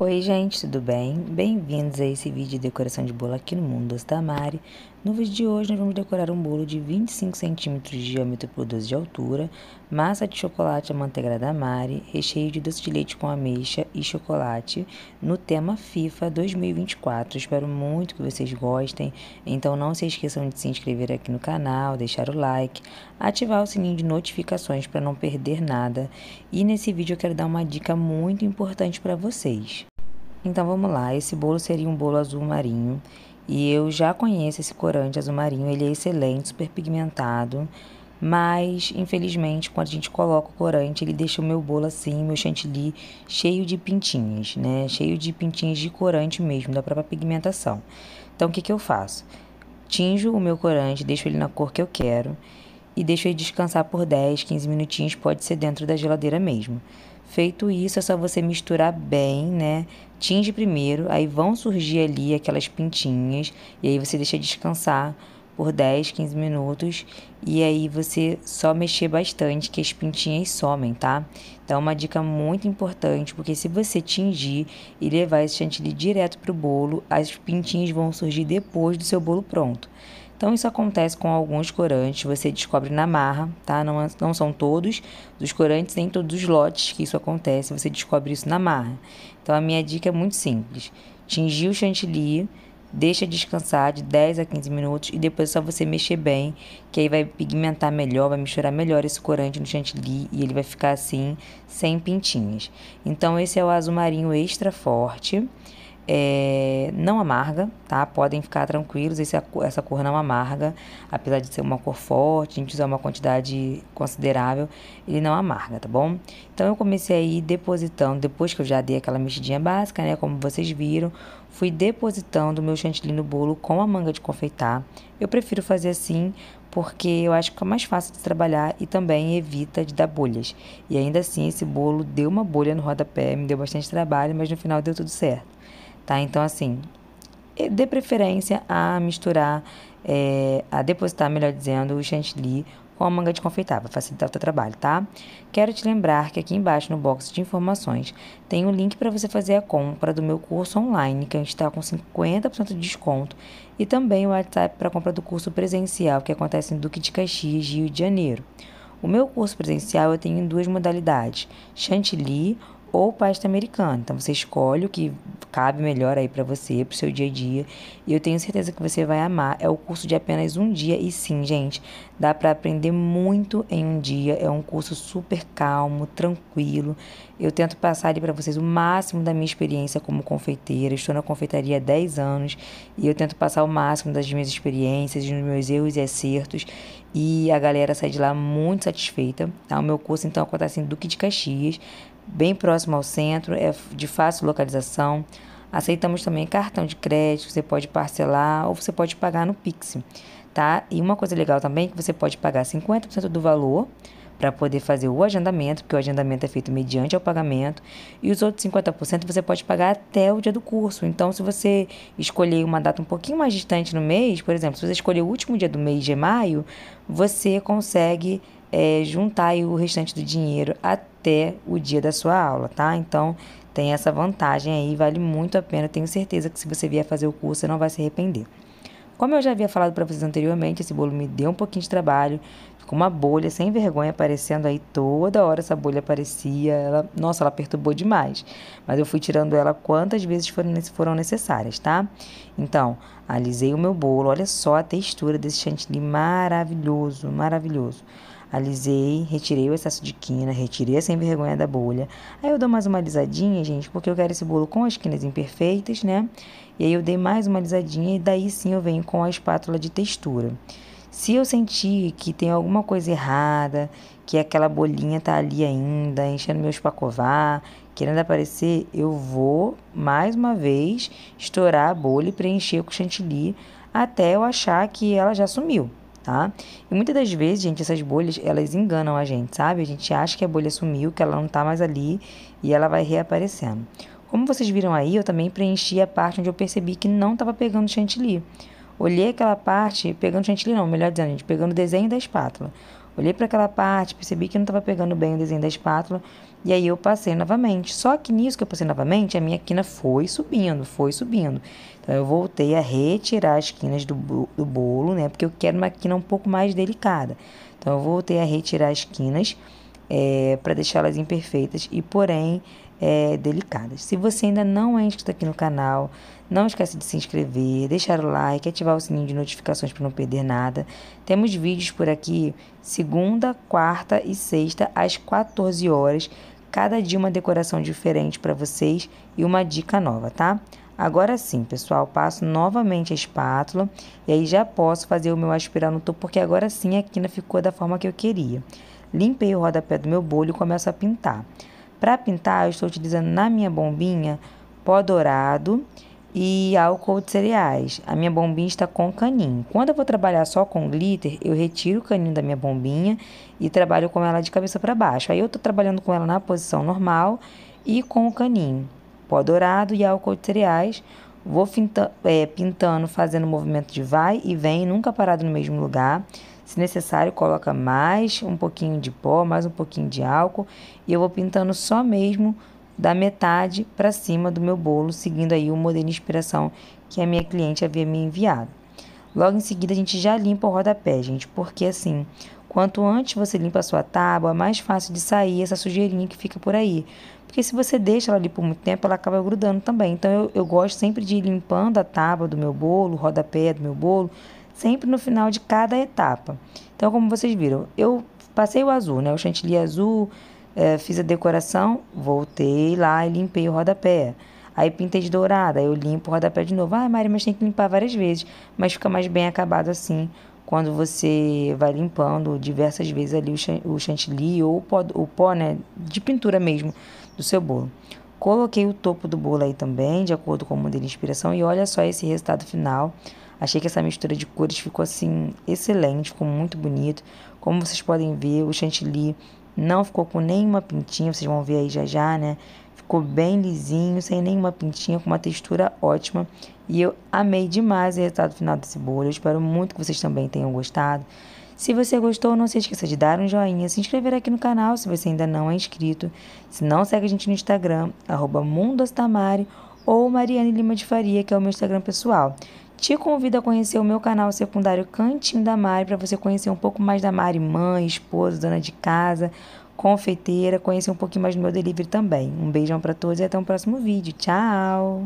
Oi gente, tudo bem? Bem-vindos a esse vídeo de decoração de bolo aqui no Mundo da Tamari. No vídeo de hoje, nós vamos decorar um bolo de 25 cm de diâmetro por 12 de altura, massa de chocolate amanteigada da Mari, recheio de doce de leite com ameixa e chocolate, no tema FIFA 2024. Espero muito que vocês gostem, então não se esqueçam de se inscrever aqui no canal, deixar o like, ativar o sininho de notificações para não perder nada. E nesse vídeo eu quero dar uma dica muito importante para vocês. Então vamos lá, esse bolo seria um bolo azul marinho e eu já conheço esse corante azul marinho, ele é excelente, super pigmentado. Mas, infelizmente, quando a gente coloca o corante, ele deixa o meu bolo assim, meu chantilly, cheio de pintinhas, né? Cheio de pintinhas de corante mesmo, da própria pigmentação. Então, o que, que eu faço? Tinjo o meu corante, deixo ele na cor que eu quero e deixo ele descansar por 10, 15 minutinhos, pode ser dentro da geladeira mesmo. Feito isso, é só você misturar bem, né? Tinge primeiro, aí vão surgir ali aquelas pintinhas, e aí você deixa descansar por 10, 15 minutos, e aí você só mexer bastante que as pintinhas somem, tá? Então é uma dica muito importante, porque se você tingir e levar esse chantilly direto pro bolo, as pintinhas vão surgir depois do seu bolo pronto. Então, isso acontece com alguns corantes, você descobre na marra, tá? Não, é, não são todos os corantes, nem todos os lotes que isso acontece, você descobre isso na marra. Então, a minha dica é muito simples: tingir o chantilly, deixa descansar de 10 a 15 minutos e depois é só você mexer bem, que aí vai pigmentar melhor, vai misturar melhor esse corante no chantilly e ele vai ficar assim, sem pintinhas. Então esse é o azul marinho extra forte é, não amarga, tá? Podem ficar tranquilos, esse, essa cor não amarga, apesar de ser uma cor forte, a gente usar uma quantidade considerável, ele não amarga, tá bom? Então eu comecei aí depositando, depois que eu já dei aquela mexidinha básica, né? Como vocês viram, fui depositando o meu chantilly no bolo com a manga de confeitar. Eu prefiro fazer assim porque eu acho que é mais fácil de trabalhar e também evita de dar bolhas. E ainda assim, esse bolo deu uma bolha no rodapé, me deu bastante trabalho, mas no final deu tudo certo tá? Então, assim, dê preferência a misturar, é, a depositar, melhor dizendo, o chantilly com a manga de confeitar, para facilitar o teu trabalho, tá? Quero te lembrar que aqui embaixo no box de informações tem o um link para você fazer a compra do meu curso online, que a gente está com 50% de desconto, e também o WhatsApp para compra do curso presencial, que acontece em Duque de Caxias, Rio de Janeiro. O meu curso presencial eu tenho em duas modalidades, chantilly ou pasta americana. Então você escolhe o que cabe melhor aí para você, para o seu dia a dia. E eu tenho certeza que você vai amar. É o curso de apenas um dia e sim, gente, dá para aprender muito em um dia. É um curso super calmo, tranquilo. Eu tento passar ali para vocês o máximo da minha experiência como confeiteira. estou na confeitaria há 10 anos e eu tento passar o máximo das minhas experiências, dos meus erros e acertos. E a galera sai de lá muito satisfeita. Tá? O meu curso então acontece em Duque de Caxias bem próximo ao centro, é de fácil localização. Aceitamos também cartão de crédito, você pode parcelar ou você pode pagar no Pix, tá? E uma coisa legal também é que você pode pagar 50% do valor para poder fazer o agendamento, porque o agendamento é feito mediante ao pagamento, e os outros 50% você pode pagar até o dia do curso. Então, se você escolher uma data um pouquinho mais distante no mês, por exemplo, se você escolher o último dia do mês de maio, você consegue é, juntar o restante do dinheiro até o dia da sua aula, tá? Então tem essa vantagem aí, vale muito a pena. Tenho certeza que se você vier fazer o curso, você não vai se arrepender. Como eu já havia falado para vocês anteriormente, esse bolo me deu um pouquinho de trabalho, com uma bolha sem vergonha aparecendo aí toda hora essa bolha aparecia. Ela, nossa, ela perturbou demais. Mas eu fui tirando ela quantas vezes foram, foram necessárias, tá? Então, alisei o meu bolo. Olha só a textura desse chantilly maravilhoso, maravilhoso. Alisei, retirei o excesso de quina, retirei a sem vergonha da bolha. Aí eu dou mais uma alisadinha, gente, porque eu quero esse bolo com as quinas imperfeitas, né? E aí eu dei mais uma alisadinha e daí sim eu venho com a espátula de textura. Se eu sentir que tem alguma coisa errada, que aquela bolinha tá ali ainda, enchendo meu espacovar, querendo aparecer, eu vou mais uma vez estourar a bolha e preencher com chantilly até eu achar que ela já sumiu, tá? E muitas das vezes, gente, essas bolhas, elas enganam a gente, sabe? A gente acha que a bolha sumiu, que ela não tá mais ali e ela vai reaparecendo. Como vocês viram aí, eu também preenchi a parte onde eu percebi que não estava pegando chantilly. Olhei aquela parte, pegando chantilly não, melhor dizendo, gente, pegando o desenho da espátula. Olhei para aquela parte, percebi que não estava pegando bem o desenho da espátula, e aí eu passei novamente. Só que nisso que eu passei novamente, a minha quina foi subindo, foi subindo. Então eu voltei a retirar as quinas do, do bolo, né? Porque eu quero uma quina um pouco mais delicada. Então eu voltei a retirar as quinas é, eh, para deixá-las imperfeitas e, porém, é, delicadas. Se você ainda não é inscrito aqui no canal, não esquece de se inscrever, deixar o like, ativar o sininho de notificações para não perder nada. Temos vídeos por aqui segunda, quarta e sexta às 14 horas. Cada dia uma decoração diferente para vocês e uma dica nova, tá? Agora sim, pessoal, passo novamente a espátula e aí já posso fazer o meu aspirar no topo, porque agora sim a quina ficou da forma que eu queria. Limpei o rodapé do meu bolho e começo a pintar. Para pintar, eu estou utilizando na minha bombinha pó dourado e álcool de cereais. A minha bombinha está com caninho. Quando eu vou trabalhar só com glitter, eu retiro o caninho da minha bombinha e trabalho com ela de cabeça para baixo. Aí eu estou trabalhando com ela na posição normal e com o caninho, pó dourado e álcool de cereais. Vou é, pintando, fazendo movimento de vai e vem, nunca parado no mesmo lugar. Se necessário, coloca mais um pouquinho de pó, mais um pouquinho de álcool e eu vou pintando só mesmo da metade para cima do meu bolo, seguindo aí o modelo de inspiração que a minha cliente havia me enviado. Logo em seguida, a gente já limpa o rodapé, gente, porque assim, quanto antes você limpa a sua tábua, mais fácil de sair essa sujeirinha que fica por aí. Porque se você deixa ela ali por muito tempo, ela acaba grudando também. Então, eu, eu gosto sempre de ir limpando a tábua do meu bolo, o rodapé do meu bolo, sempre no final de cada etapa. Então, como vocês viram, eu passei o azul, né? O chantilly azul, é, fiz a decoração, voltei lá e limpei o rodapé. Aí pintei de dourada, aí eu limpo o rodapé de novo. Ah, Mari, mas tem que limpar várias vezes. Mas fica mais bem acabado assim, quando você vai limpando diversas vezes ali o chantilly ou o pó, o pó né, de pintura mesmo do seu bolo. Coloquei o topo do bolo aí também, de acordo com o modelo de inspiração. E olha só esse resultado final. Achei que essa mistura de cores ficou assim excelente, ficou muito bonito. Como vocês podem ver, o chantilly não ficou com nenhuma pintinha, vocês vão ver aí já já, né? Ficou bem lisinho, sem nenhuma pintinha, com uma textura ótima. E eu amei demais o resultado final desse bolo. Eu espero muito que vocês também tenham gostado. Se você gostou, não se esqueça de dar um joinha, se inscrever aqui no canal se você ainda não é inscrito. Se não, segue a gente no Instagram, arroba Mundostamari.com ou Mariane Lima de Faria, que é o meu Instagram pessoal. Te convido a conhecer o meu canal secundário Cantinho da Mari, para você conhecer um pouco mais da Mari, mãe, esposa, dona de casa, confeiteira, conhecer um pouquinho mais do meu delivery também. Um beijão para todos e até o um próximo vídeo. Tchau!